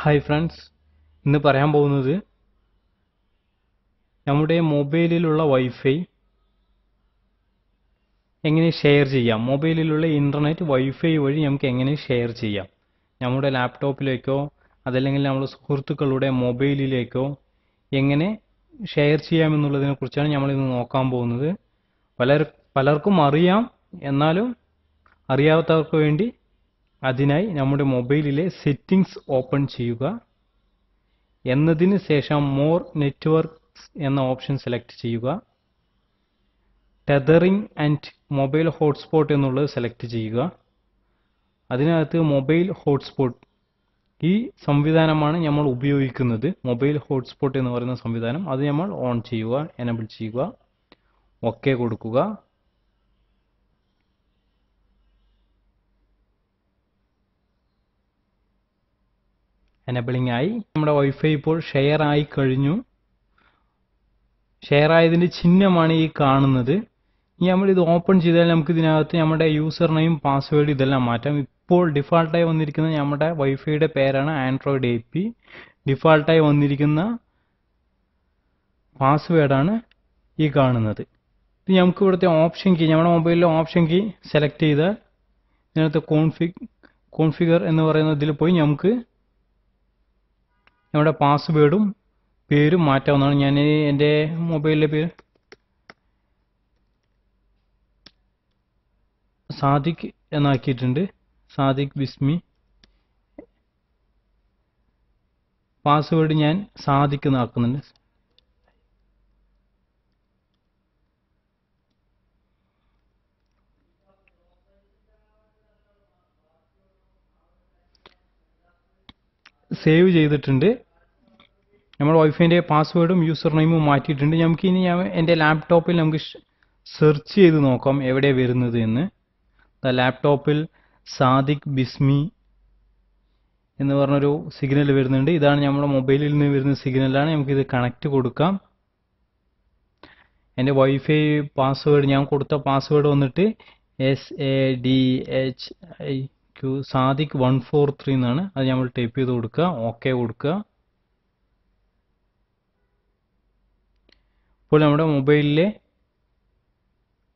hi friends ഇന്ന് പറയാൻ പോകുന്നത് നമ്മുടെ മൊബൈലിലുള്ള വൈഫൈ എങ്ങനെ ഷെയർ ചെയ്യാം മൊബൈലിലുള്ള ഇൻ്റർനെറ്റ് വൈഫൈ വഴി നമുക്ക് എങ്ങനെ ഷെയർ ചെയ്യാം നമ്മുടെ ലാപ്ടോപ്പിലേക്കോ അതല്ലെങ്കിൽ നമ്മുടെ സുഹൃത്തുക്കളുടെ മൊബൈലിലേക്കോ എങ്ങനെ ഷെയർ ചെയ്യാമെന്നുള്ളതിനെ കുറിച്ചാണ് നമ്മളിന്ന് നോക്കാൻ പോകുന്നത് പലർ പലർക്കും അറിയാം എന്നാലും അറിയാത്തവർക്ക് വേണ്ടി അതിനായി നമ്മുടെ മൊബൈലിലെ സെറ്റിംഗ്സ് ഓപ്പൺ ചെയ്യുക എന്നതിന് ശേഷം മോർ നെറ്റ്വർക്ക്സ് എന്ന ഓപ്ഷൻ സെലക്ട് ചെയ്യുക ടെതറിംഗ് ആൻഡ് മൊബൈൽ ഹോട്ട്സ്പോട്ട് എന്നുള്ളത് സെലക്ട് ചെയ്യുക അതിനകത്ത് മൊബൈൽ ഹോട്ട്സ്പോട്ട് ഈ സംവിധാനമാണ് നമ്മൾ ഉപയോഗിക്കുന്നത് മൊബൈൽ ഹോട്ട്സ്പോട്ട് എന്ന് പറയുന്ന സംവിധാനം അത് നമ്മൾ ഓൺ ചെയ്യുക എനബിൾ ചെയ്യുക ഒക്കെ കൊടുക്കുക എനബിളിംഗ് ആയി നമ്മുടെ വൈഫൈ ഇപ്പോൾ ഷെയർ ആയി കഴിഞ്ഞു ഷെയർ ആയതിന്റെ ചിഹ്നമാണ് ഈ കാണുന്നത് ഇനി നമ്മൾ ഇത് ഓപ്പൺ ചെയ്താൽ നമുക്ക് ഇതിനകത്ത് നമ്മുടെ യൂസർ നെയിം പാസ്വേഡ് ഇതെല്ലാം മാറ്റാം ഇപ്പോൾ ഡിഫാൾട്ടായി വന്നിരിക്കുന്ന നമ്മുടെ വൈഫൈയുടെ പേരാണ് ആൻഡ്രോയിഡ് എ പി ഡിഫാൾട്ടായി വന്നിരിക്കുന്ന പാസ്വേഡാണ് ഈ കാണുന്നത് ഇത് നമുക്ക് ഇവിടുത്തെ ഓപ്ഷൻ കീ നമ്മുടെ മൊബൈലിലെ ഓപ്ഷൻ കീ സെലക്ട് ചെയ്താൽ ഇതിനകത്ത് കോൺഫിഗ് കോൺഫിഗർ എന്ന് പറയുന്ന ഇതിൽ പോയി നമുക്ക് നമ്മുടെ പാസ്വേഡും പേരും മാറ്റാവുന്നതാണ് ഞാൻ എൻ്റെ മൊബൈലിലെ പേര് സാദിഖ് എന്നാക്കിയിട്ടുണ്ട് സാദിഖ് ബിസ്മി പാസ്വേഡ് ഞാൻ സാദിഖ് എന്നാക്കുന്നുണ്ട് സേവ് ചെയ്തിട്ടുണ്ട് നമ്മൾ വൈഫൈൻ്റെ പാസ്വേഡും യൂസർ നെയിമും മാറ്റിയിട്ടുണ്ട് നമുക്ക് ഇനി ഞാൻ എൻ്റെ ലാപ്ടോപ്പിൽ നമുക്ക് സെർച്ച് ചെയ്ത് നോക്കാം എവിടെ വരുന്നത് എന്ന് ലാപ്ടോപ്പിൽ സാദിഖ് ബിസ്മി എന്ന് പറഞ്ഞൊരു സിഗ്നൽ വരുന്നുണ്ട് ഇതാണ് നമ്മുടെ മൊബൈലിൽ നിന്ന് വരുന്ന സിഗ്നലാണ് നമുക്കിത് കണക്റ്റ് കൊടുക്കാം എൻ്റെ വൈഫൈ പാസ്വേഡ് ഞാൻ കൊടുത്ത പാസ്വേഡ് വന്നിട്ട് S A D H I Q Sadiq one four three എന്നാണ് അത് നമ്മൾ ടൈപ്പ് ചെയ്ത് കൊടുക്കുക ഓക്കെ കൊടുക്കുക ഇപ്പോൾ നമ്മുടെ മൊബൈലിലെ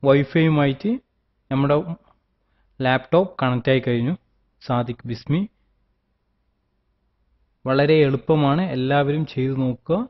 വൈഫൈയുമായിട്ട് നമ്മുടെ ലാപ്ടോപ്പ് കണക്റ്റായി കഴിഞ്ഞു സാദിഖ് ബിസ്മി വളരെ എളുപ്പമാണ് എല്ലാവരും ചെയ്തു നോക്കുക